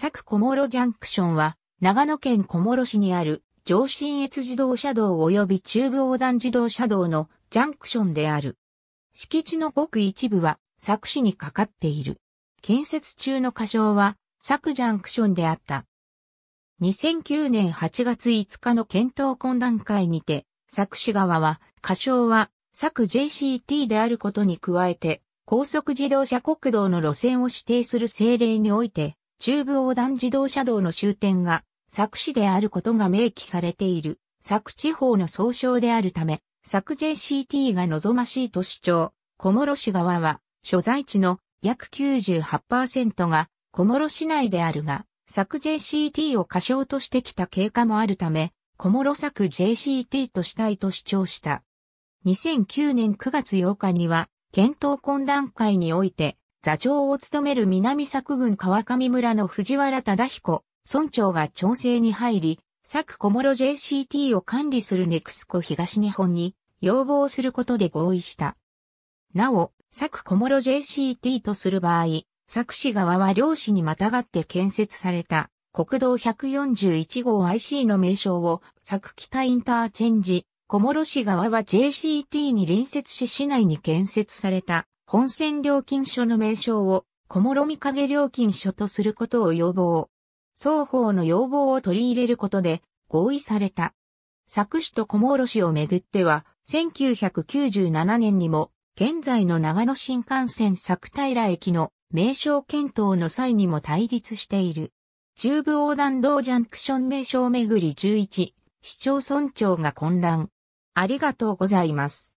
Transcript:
佐久小諸ジャンクションは、長野県小諸市にある上信越自動車道及び中部横断自動車道のジャンクションである。敷地のごく一部は佐久市にかかっている。建設中の仮称は佐久ジャンクションであった。2009年8月5日の検討懇談会にて、佐久市側は、仮称は佐久 JCT であることに加えて、高速自動車国道の路線を指定する政令において、中部横断自動車道の終点が、佐久市であることが明記されている、佐久地方の総称であるため、佐久 JCT が望ましいと主張、小諸市側は、所在地の約98%が小諸市内であるが、佐久 JCT を過小としてきた経過もあるため、小諸佐久 JCT としたいと主張した。2009年9月8日には、検討懇談会において、座長を務める南作郡川上村の藤原忠彦、村長が調整に入り、作小諸 JCT を管理するネクスコ東日本に要望することで合意した。なお、作小諸 JCT とする場合、作市側は漁師にまたがって建設された国道141号 IC の名称を作北インターチェンジ、小諸市側は JCT に隣接し市内に建設された本線料金所の名称を小諸見影料金所とすることを要望。双方の要望を取り入れることで合意された。佐久市と小諸市をめぐっては、1997年にも、現在の長野新幹線佐久平駅の名称検討の際にも対立している。中部横断道ジャンクション名称めぐり11、市町村長が混乱。ありがとうございます。